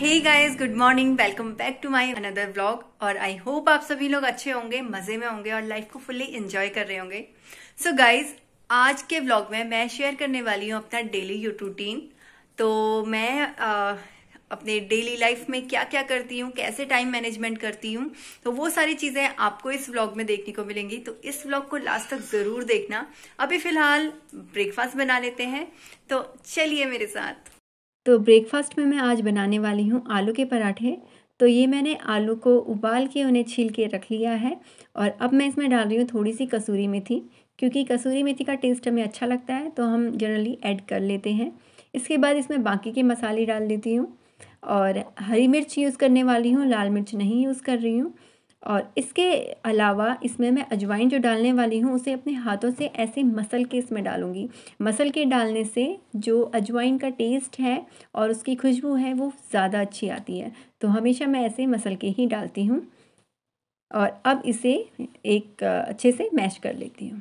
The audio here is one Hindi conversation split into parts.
hey guys good morning welcome back to my another vlog और आई होप आप सभी लोग अच्छे होंगे मजे में होंगे और लाइफ को फुल्ली एंजॉय कर रहे होंगे सो so गाइस आज के व्लॉग में मैं शेयर करने वाली हूँ अपना डेली रूटीन तो मैं आ, अपने डेली लाइफ में क्या क्या करती हूँ कैसे टाइम मैनेजमेंट करती हूँ तो वो सारी चीज़ें आपको इस व्लॉग में देखने को मिलेंगी तो इस व्लॉग को लास्ट तक ज़रूर देखना अभी फिलहाल ब्रेकफास्ट बना लेते हैं तो चलिए मेरे साथ तो ब्रेकफास्ट में मैं आज बनाने वाली हूँ आलू के पराठे तो ये मैंने आलू को उबाल के उन्हें छील के रख लिया है और अब मैं इसमें डाल रही हूँ थोड़ी सी कसूरी मेथी क्योंकि कसूरी मेथी का टेस्ट हमें अच्छा लगता है तो हम जनरली ऐड कर लेते हैं इसके बाद इसमें बाकी के मसाले डाल देती हूँ और हरी मिर्च यूज़ करने वाली हूँ लाल मिर्च नहीं यूज़ कर रही हूँ और इसके अलावा इसमें मैं अजवाइन जो डालने वाली हूँ उसे अपने हाथों से ऐसे मसल के इसमें डालूँगी मसल के डालने से जो अजवाइन का टेस्ट है और उसकी खुशबू है वो ज़्यादा अच्छी आती है तो हमेशा मैं ऐसे मसल के ही डालती हूँ और अब इसे एक अच्छे से मैश कर लेती हूँ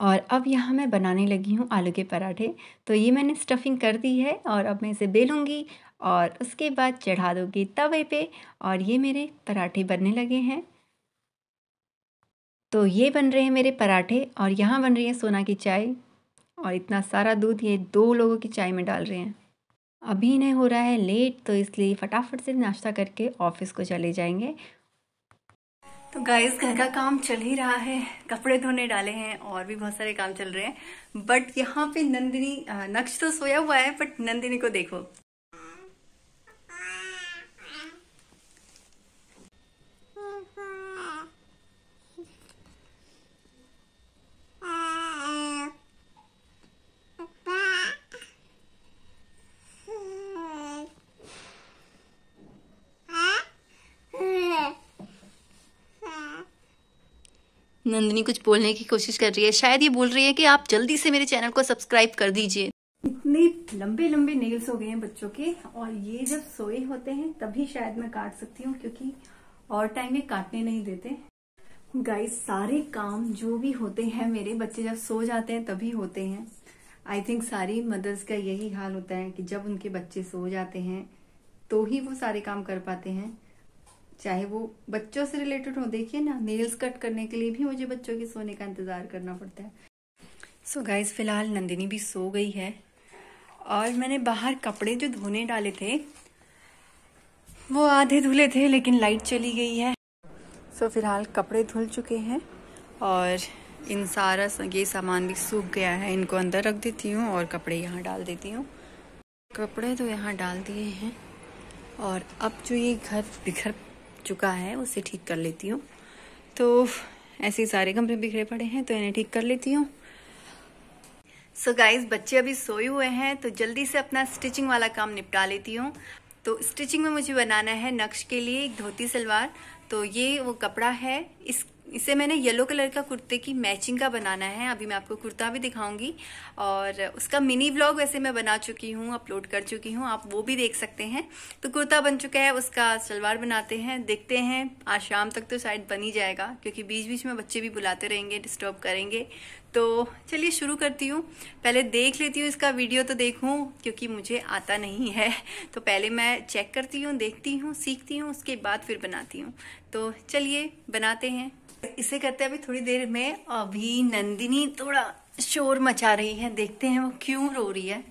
और अब यहाँ मैं बनाने लगी हूँ आलू के पराठे तो ये मैंने स्टफ़िंग कर दी है और अब मैं इसे बेलूँगी और उसके बाद चढ़ा दूँगी तवे पे और ये मेरे पराठे बनने लगे हैं तो ये बन रहे हैं मेरे पराठे और यहाँ बन रही है सोना की चाय और इतना सारा दूध ये दो लोगों की चाय में डाल रहे हैं अभी इन्हें हो रहा है लेट तो इसलिए फटाफट से नाश्ता करके ऑफिस को चले जाएंगे तो गाइस घर का काम चल ही रहा है कपड़े धोने डाले हैं और भी बहुत सारे काम चल रहे हैं बट यहाँ पे नंदिनी नक्श तो सोया हुआ है बट नंदिनी को देखो नंदिनी कुछ बोलने की कोशिश कर रही है शायद ये बोल रही है कि आप जल्दी से मेरे चैनल को सब्सक्राइब कर दीजिए इतने लंबे लंबे नेल्स हो गए हैं बच्चों के और ये जब सोए होते हैं तभी शायद मैं काट सकती हूँ क्योंकि और टाइम में काटने नहीं देते गाइस सारे काम जो भी होते हैं मेरे बच्चे जब सो जाते हैं तभी होते हैं आई थिंक सारी मदर्स का यही हाल होता है कि जब उनके बच्चे सो जाते हैं तो ही वो सारे काम कर पाते हैं चाहे वो बच्चों से रिलेटेड हो देखिए ना नेल्स कट करने के लिए भी मुझे बच्चों के सोने का इंतज़ार करना पड़ता है सो so गाइज फिलहाल नंदिनी भी सो गई है और मैंने बाहर कपड़े जो धोने डाले थे वो आधे धुले थे लेकिन लाइट चली गई है सो so, फिलहाल कपड़े धुल चुके हैं और इन सारा ये सामान भी सूख गया है इनको अंदर रख देती हूँ और कपड़े यहाँ डाल देती हूँ कपड़े तो यहाँ डाल दिए हैं और अब जो ये घर बिखर चुका है उसे ठीक कर लेती हूँ तो ऐसे ही सारे कमरे बिखरे पड़े हैं तो इन्हें ठीक कर लेती हूँ सो so गाइज बच्चे अभी सोए हुए हैं तो जल्दी से अपना स्टिचिंग वाला काम निपटा लेती हूँ तो स्टिचिंग में मुझे बनाना है नक्श के लिए एक धोती सलवार तो ये वो कपड़ा है इस इसे मैंने येलो कलर का कुर्ते की मैचिंग का बनाना है अभी मैं आपको कुर्ता भी दिखाऊंगी और उसका मिनी ब्लॉग वैसे मैं बना चुकी हूँ अपलोड कर चुकी हूँ आप वो भी देख सकते हैं तो कुर्ता बन चुका है उसका सलवार बनाते हैं देखते हैं आज शाम तक तो शायद बन ही जाएगा क्योंकि बीच बीच में बच्चे भी बुलाते रहेंगे डिस्टर्ब करेंगे तो चलिए शुरू करती हूँ पहले देख लेती हूँ इसका वीडियो तो देखूँ क्योंकि मुझे आता नहीं है तो पहले मैं चेक करती हूँ देखती हूँ सीखती हूँ उसके बाद फिर बनाती हूँ तो चलिए बनाते हैं इसे करते अभी थोड़ी देर में अभी नंदिनी थोड़ा शोर मचा रही है देखते हैं वो क्यों रो रही है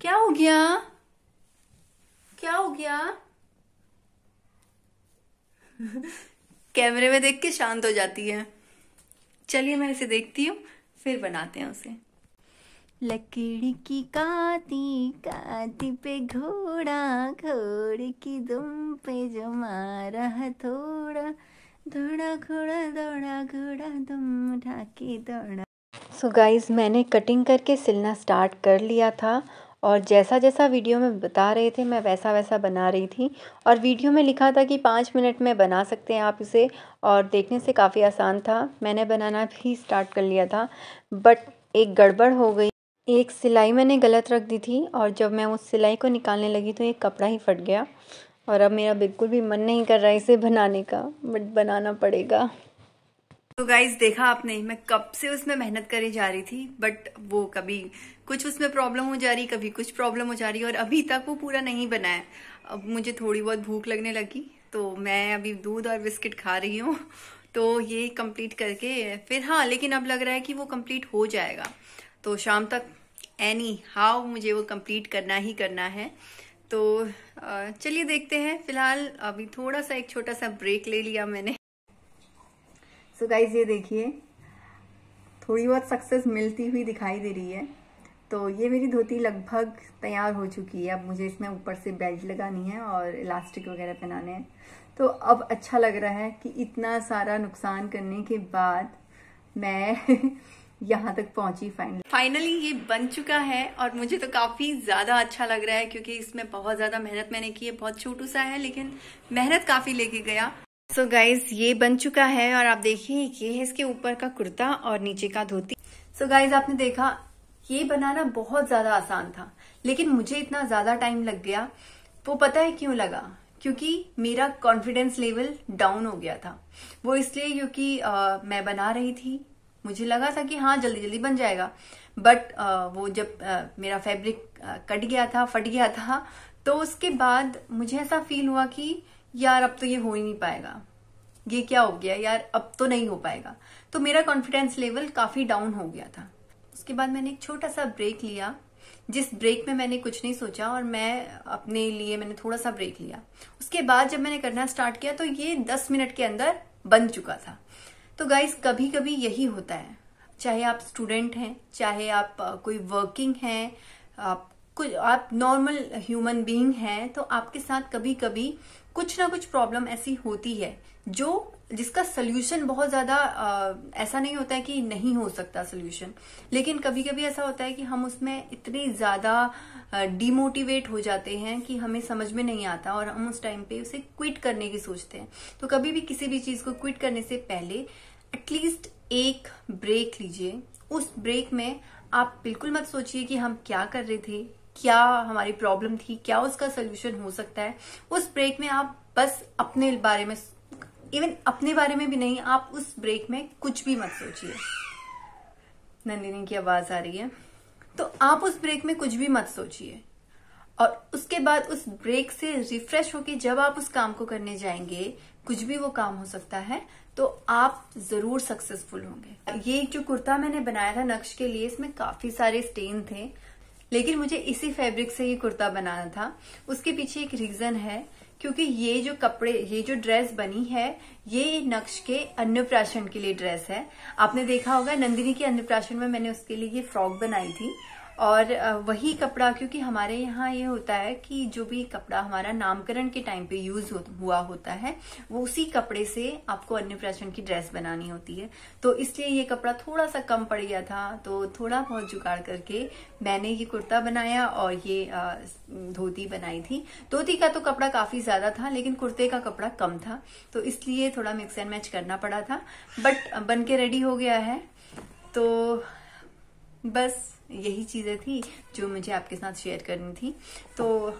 क्या हो गया क्या हो गया कैमरे में देख के शांत हो जाती है चलिए मैं इसे देखती हूँ फिर बनाते हैं उसे लकड़ी की काती काती पे घोड़ा घोड़े की दुम पे जो मारा थोड़ा थोड़ा घोड़ा दौड़ा घोड़ा दुम ढाके दौड़ा सो so गाइज मैंने कटिंग करके सिलना स्टार्ट कर लिया था और जैसा जैसा वीडियो में बता रहे थे मैं वैसा वैसा बना रही थी और वीडियो में लिखा था कि पाँच मिनट में बना सकते हैं आप इसे और देखने से काफ़ी आसान था मैंने बनाना भी स्टार्ट कर लिया था बट एक गड़बड़ हो गई एक सिलाई मैंने गलत रख दी थी और जब मैं उस सिलाई को निकालने लगी तो एक कपड़ा ही फट गया और अब मेरा बिल्कुल भी मन नहीं कर रहा है इसे बनाने का बट बनाना पड़ेगा तो गाइज देखा आपने मैं कब से उसमें मेहनत करे जा रही थी बट वो कभी कुछ उसमें प्रॉब्लम हो जा रही कभी कुछ प्रॉब्लम हो जा रही और अभी तक वो पूरा नहीं बना है अब मुझे थोड़ी बहुत भूख लगने लगी तो मैं अभी दूध और बिस्किट खा रही हूँ तो ये कंप्लीट करके फिर हाँ लेकिन अब लग रहा है कि वो कंप्लीट हो जाएगा तो शाम तक एनी हाउ मुझे वो कंप्लीट करना ही करना है तो चलिए देखते हैं फिलहाल अभी थोड़ा सा एक छोटा सा ब्रेक ले लिया मैंने सो गाइज ये देखिए थोड़ी बहुत सक्सेस मिलती हुई दिखाई दे रही है तो ये मेरी धोती लगभग तैयार हो चुकी है अब मुझे इसमें ऊपर से बेल्ट लगानी है और इलास्टिक वगैरह पहनाने हैं तो अब अच्छा लग रहा है कि इतना सारा नुकसान करने के बाद मैं यहाँ तक पहुंची फाइनली फाइनली ये बन चुका है और मुझे तो काफी ज्यादा अच्छा लग रहा है क्योंकि इसमें बहुत ज्यादा मेहनत मैंने की है बहुत छोटू सा है लेकिन मेहनत काफी लेके गया सो so गाइज ये बन चुका है और आप देखिए ये है इसके ऊपर का कुर्ता और नीचे का धोती सो so गाइज आपने देखा ये बनाना बहुत ज्यादा आसान था लेकिन मुझे इतना ज्यादा टाइम लग गया वो तो पता है क्यों लगा क्योंकि मेरा कॉन्फिडेंस लेवल डाउन हो गया था वो इसलिए क्योंकि मैं बना रही थी मुझे लगा था कि हाँ जल्दी जल्दी बन जाएगा बट वो जब आ, मेरा फैब्रिक कट गया था फट गया था तो उसके बाद मुझे ऐसा फील हुआ कि यार अब तो ये हो ही नहीं पाएगा ये क्या हो गया यार अब तो नहीं हो पाएगा तो मेरा कॉन्फिडेंस लेवल काफी डाउन हो गया था उसके बाद मैंने एक छोटा सा ब्रेक लिया जिस ब्रेक में मैंने कुछ नहीं सोचा और मैं अपने लिए मैंने थोड़ा सा ब्रेक लिया उसके बाद जब मैंने करना स्टार्ट किया तो ये दस मिनट के अंदर बन चुका था तो गाइज कभी कभी यही होता है चाहे आप स्टूडेंट हैं चाहे आप कोई वर्किंग है आप कुछ आप नॉर्मल ह्यूमन बीइंग हैं तो आपके साथ कभी कभी कुछ ना कुछ प्रॉब्लम ऐसी होती है जो जिसका सोल्यूशन बहुत ज्यादा ऐसा नहीं होता है कि नहीं हो सकता सोल्यूशन लेकिन कभी कभी ऐसा होता है कि हम उसमें इतने ज्यादा डिमोटिवेट हो जाते हैं कि हमें समझ में नहीं आता और हम उस टाइम पे उसे क्विट करने की सोचते हैं तो कभी भी किसी भी चीज को क्विट करने से पहले एटलीस्ट एक ब्रेक लीजिए उस ब्रेक में आप बिल्कुल मत सोचिए कि हम क्या कर रहे थे क्या हमारी प्रॉब्लम थी क्या उसका सोल्यूशन हो सकता है उस ब्रेक में आप बस अपने बारे में इवन अपने बारे में भी नहीं आप उस ब्रेक में कुछ भी मत सोचिए नंदिनी की आवाज आ रही है तो आप उस ब्रेक में कुछ भी मत सोचिए और उसके बाद उस ब्रेक से रिफ्रेश होके जब आप उस काम को करने जाएंगे कुछ भी वो काम हो सकता है तो आप जरूर सक्सेसफुल होंगे ये जो कुर्ता मैंने बनाया था नक्श के लिए इसमें काफी सारे स्टेन थे लेकिन मुझे इसी फैब्रिक से ही कुर्ता बनाना था उसके पीछे एक रीजन है क्योंकि ये जो कपड़े ये जो ड्रेस बनी है ये नक्श के अन्नप्राशन के लिए ड्रेस है आपने देखा होगा नंदिनी के अन्नप्राशन में मैंने उसके लिए ये फ्रॉक बनाई थी और वही कपड़ा क्योंकि हमारे यहाँ ये होता है कि जो भी कपड़ा हमारा नामकरण के टाइम पे यूज हुआ होता है वो उसी कपड़े से आपको अन्नप्राशन की ड्रेस बनानी होती है तो इसलिए ये कपड़ा थोड़ा सा कम पड़ गया था तो थोड़ा बहुत जुगाड़ करके मैंने ये कुर्ता बनाया और ये धोती बनाई थी धोती का तो कपड़ा काफी ज्यादा था लेकिन कुर्ते का कपड़ा कम था तो इसलिए थोड़ा मिक्स एंड मैच करना पड़ा था बट बन के रेडी हो गया है तो बस यही चीज़ें थी जो मुझे आपके साथ शेयर करनी थी तो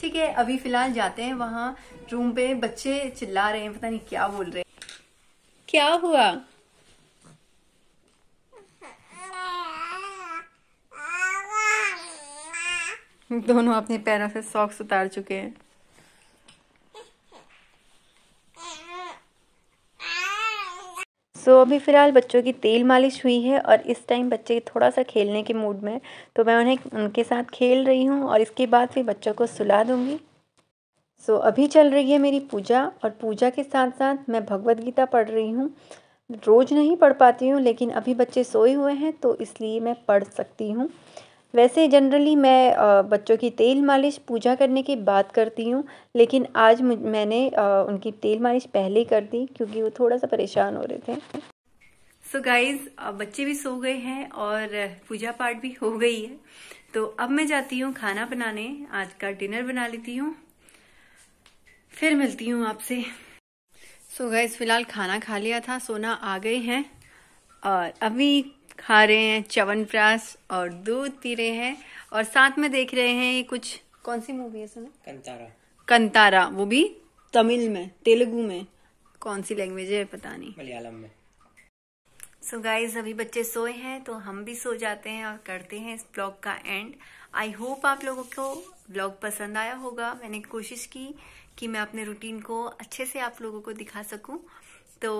ठीक है अभी फिलहाल जाते हैं वहाँ रूम पे बच्चे चिल्ला रहे हैं पता नहीं क्या बोल रहे क्या हुआ दोनों अपने पैरों से सॉक्स उतार चुके हैं सो so, अभी फ़िलहाल बच्चों की तेल मालिश हुई है और इस टाइम बच्चे थोड़ा सा खेलने के मूड में तो मैं उन्हें उनके साथ खेल रही हूँ और इसके बाद फिर बच्चों को सुला दूँगी सो so, अभी चल रही है मेरी पूजा और पूजा के साथ साथ मैं भगवत गीता पढ़ रही हूँ रोज़ नहीं पढ़ पाती हूँ लेकिन अभी बच्चे सोए हुए हैं तो इसलिए मैं पढ़ सकती हूँ वैसे जनरली मैं बच्चों की तेल मालिश पूजा करने के बाद करती हूँ लेकिन आज मैंने उनकी तेल मालिश पहले कर दी क्योंकि वो थोड़ा सा परेशान हो रहे थे सो so गाइज बच्चे भी सो गए हैं और पूजा पाठ भी हो गई है तो अब मैं जाती हूँ खाना बनाने आज का डिनर बना लेती हूँ फिर मिलती हूँ आपसे सो गाइज फिलहाल खाना खा लिया था सोना आ गए हैं और अभी खा रहे हैं च्यवनप्राश और दूध पी रहे हैं और साथ में देख रहे हैं ये कुछ कौन सी मूवी है सुना कंतारा कंतारा वो भी तमिल में तेलुगु में कौन सी लैंग्वेज है पता नहीं मलयालम में सो so गाइज अभी बच्चे सोए हैं तो हम भी सो जाते हैं और करते हैं इस ब्लॉग का एंड आई होप आप लोगों को ब्लॉग पसंद आया होगा मैंने कोशिश की कि मैं अपने रूटीन को अच्छे से आप लोगों को दिखा सकूं तो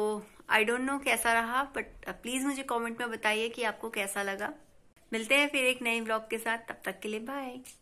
आई डोंट नो कैसा रहा बट प्लीज uh, मुझे कमेंट में बताइए कि आपको कैसा लगा मिलते हैं फिर एक नए ब्लॉग के साथ तब तक के लिए बाय